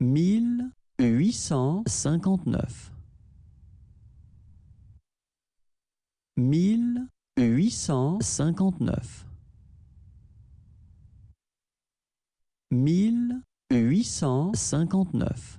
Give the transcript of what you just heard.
mille huit cent cinquante-neuf mille huit cent cinquante-neuf mille huit cent cinquante-neuf